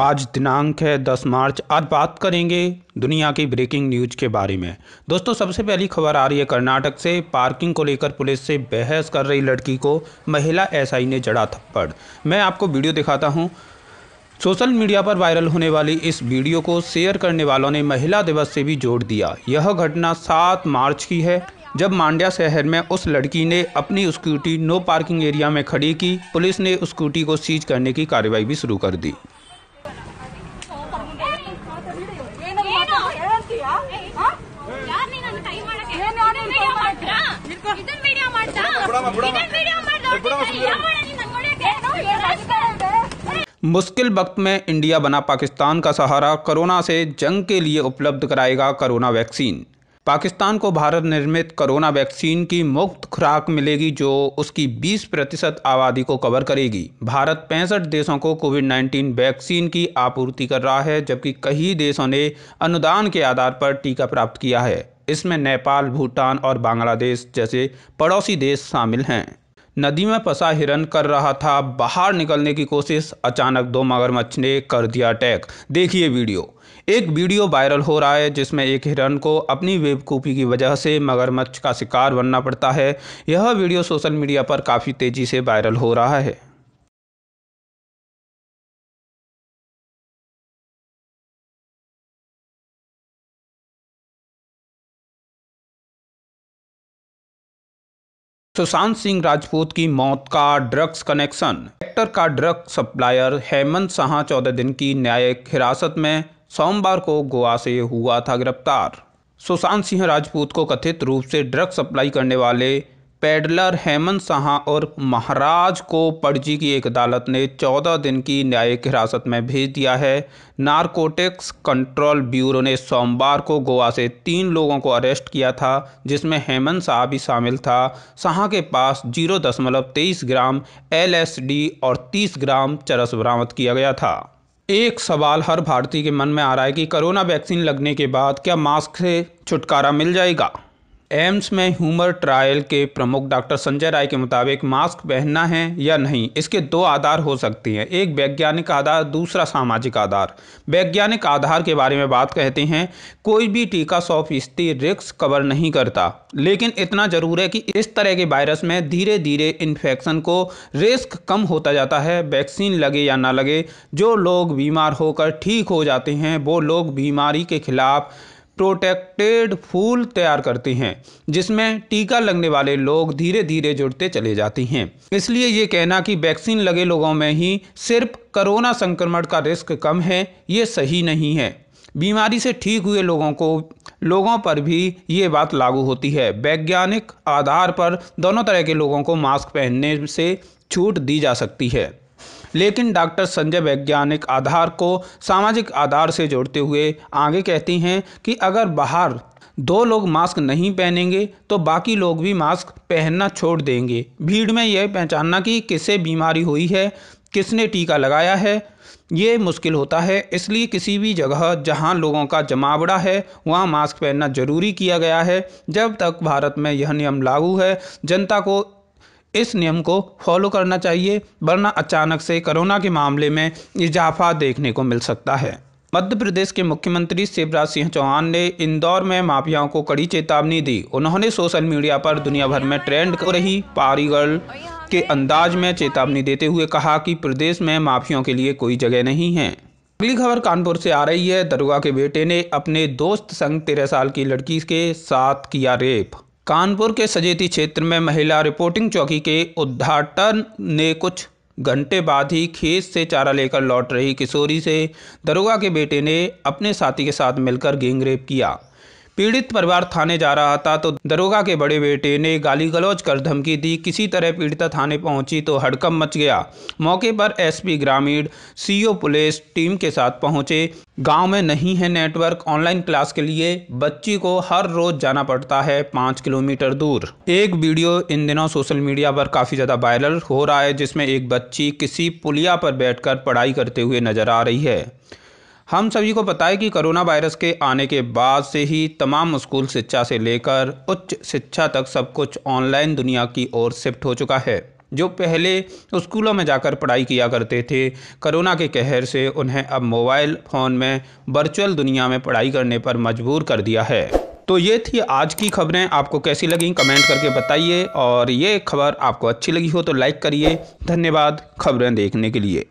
आज दिनांक है 10 मार्च आज बात करेंगे दुनिया की ब्रेकिंग न्यूज के बारे में दोस्तों सबसे पहली खबर आ रही है कर्नाटक से पार्किंग को लेकर पुलिस से बहस कर रही लड़की को महिला एसआई ने जड़ा थप्पड़ मैं आपको वीडियो दिखाता हूँ सोशल मीडिया पर वायरल होने वाली इस वीडियो को शेयर करने वालों ने महिला दिवस से भी जोड़ दिया यह घटना सात मार्च की है जब मांड्या शहर में उस लड़की ने अपनी स्कूटी नो पार्किंग एरिया में खड़ी की पुलिस ने स्कूटी को सीज करने की कार्रवाई भी शुरू कर दी मुश्किल वक्त में इंडिया बना पाकिस्तान का सहारा कोरोना से जंग के लिए उपलब्ध कराएगा कोरोना वैक्सीन पाकिस्तान को भारत निर्मित कोरोना वैक्सीन की मुफ्त खुराक मिलेगी जो उसकी 20 प्रतिशत आबादी को कवर करेगी भारत पैंसठ देशों को कोविड 19 वैक्सीन की आपूर्ति कर रहा है जबकि कई देशों ने अनुदान के आधार पर टीका प्राप्त किया है इसमें नेपाल भूटान और बांग्लादेश जैसे पड़ोसी देश शामिल हैं नदी में फंसा हिरन कर रहा था बाहर निकलने की कोशिश अचानक दो मगरमच्छ ने कर दिया अटैक देखिए वीडियो एक वीडियो वायरल हो रहा है जिसमें एक हिरन को अपनी वेबकूपी की वजह से मगरमच्छ का शिकार बनना पड़ता है यह वीडियो सोशल मीडिया पर काफ़ी तेज़ी से वायरल हो रहा है सुशांत सिंह राजपूत की मौत का ड्रग्स कनेक्शन एक्टर का ड्रग सप्लायर हेमंत साहा चौदह दिन की न्यायिक हिरासत में सोमवार को गोवा से हुआ था गिरफ्तार सुशांत सिंह राजपूत को कथित रूप से ड्रग सप्लाई करने वाले पेडलर हेमंत साहा और महाराज को पणजी की एक अदालत ने 14 दिन की न्यायिक हिरासत में भेज दिया है नारकोटिक्स कंट्रोल ब्यूरो ने सोमवार को गोवा से तीन लोगों को अरेस्ट किया था जिसमें हेमंत शाह भी शामिल था शाह के पास जीरो दशमलव तेईस ग्राम एलएसडी और 30 ग्राम चरस बरामद किया गया था एक सवाल हर भारतीय के मन में आ रहा है कि कोरोना वैक्सीन लगने के बाद क्या मास्क से छुटकारा मिल जाएगा एम्स में ह्यूमर ट्रायल के प्रमुख डॉक्टर संजय राय के मुताबिक मास्क पहनना है या नहीं इसके दो आधार हो सकती हैं एक वैज्ञानिक आधार दूसरा सामाजिक आधार वैज्ञानिक आधार के बारे में बात कहते हैं कोई भी टीका सौ फीसदी रिक्स कवर नहीं करता लेकिन इतना ज़रूर है कि इस तरह के वायरस में धीरे धीरे इन्फेक्शन को रिस्क कम होता जाता है वैक्सीन लगे या ना लगे जो लोग बीमार होकर ठीक हो जाते हैं वो लोग बीमारी के खिलाफ़ प्रोटेक्टेड फूल तैयार करती हैं जिसमें टीका लगने वाले लोग धीरे धीरे जुड़ते चले जाते हैं इसलिए ये कहना कि वैक्सीन लगे लोगों में ही सिर्फ कोरोना संक्रमण का रिस्क कम है ये सही नहीं है बीमारी से ठीक हुए लोगों को लोगों पर भी ये बात लागू होती है वैज्ञानिक आधार पर दोनों तरह के लोगों को मास्क पहनने से छूट दी जा सकती है लेकिन डॉक्टर संजय वैज्ञानिक आधार को सामाजिक आधार से जोड़ते हुए आगे कहती हैं कि अगर बाहर दो लोग मास्क नहीं पहनेंगे तो बाकी लोग भी मास्क पहनना छोड़ देंगे भीड़ में यह पहचानना कि किसे बीमारी हुई है किसने टीका लगाया है ये मुश्किल होता है इसलिए किसी भी जगह जहां लोगों का जमावड़ा है वहां मास्क पहनना जरूरी किया गया है जब तक भारत में यह नियम लागू है जनता को इस नियम को फॉलो करना चाहिए वरना अचानक से कोरोना के मामले में इजाफा देखने को मिल सकता है मध्य प्रदेश के मुख्यमंत्री शिवराज सिंह चौहान ने इंदौर में माफियाओं को कड़ी चेतावनी दी उन्होंने सोशल मीडिया पर दुनिया भर में ट्रेंड हो रही गर्ल के अंदाज में चेतावनी देते हुए कहा कि प्रदेश में माफियाओं के लिए कोई जगह नहीं है अगली खबर कानपुर से आ रही है दरोगा के बेटे ने अपने दोस्त संग तेरह साल की लड़की के साथ किया रेप कानपुर के सजेती क्षेत्र में महिला रिपोर्टिंग चौकी के उद्घाटन ने कुछ घंटे बाद ही खेत से चारा लेकर लौट रही किशोरी से दरोगा के बेटे ने अपने साथी के साथ मिलकर गैंगरेप किया पीड़ित परिवार थाने जा रहा था तो दरोगा के बड़े बेटे ने गाली गलौज कर धमकी दी किसी तरह पीड़िता थाने पहुंची तो हड़कम मच गया मौके पर एसपी ग्रामीण सीओ पुलिस टीम के साथ पहुंचे गांव में नहीं है नेटवर्क ऑनलाइन क्लास के लिए बच्ची को हर रोज जाना पड़ता है पाँच किलोमीटर दूर एक वीडियो इन दिनों सोशल मीडिया पर काफ़ी ज़्यादा वायरल हो रहा है जिसमें एक बच्ची किसी पुलिया पर बैठकर पढ़ाई करते हुए नजर आ रही है हम सभी को पता है कि कोरोना वायरस के आने के बाद से ही तमाम स्कूल शिक्षा से लेकर उच्च शिक्षा तक सब कुछ ऑनलाइन दुनिया की ओर शिफ्ट हो चुका है जो पहले स्कूलों में जाकर पढ़ाई किया करते थे कोरोना के कहर से उन्हें अब मोबाइल फ़ोन में वर्चुअल दुनिया में पढ़ाई करने पर मजबूर कर दिया है तो ये थी आज की खबरें आपको कैसी लगी कमेंट करके बताइए और ये खबर आपको अच्छी लगी हो तो लाइक करिए धन्यवाद खबरें देखने के लिए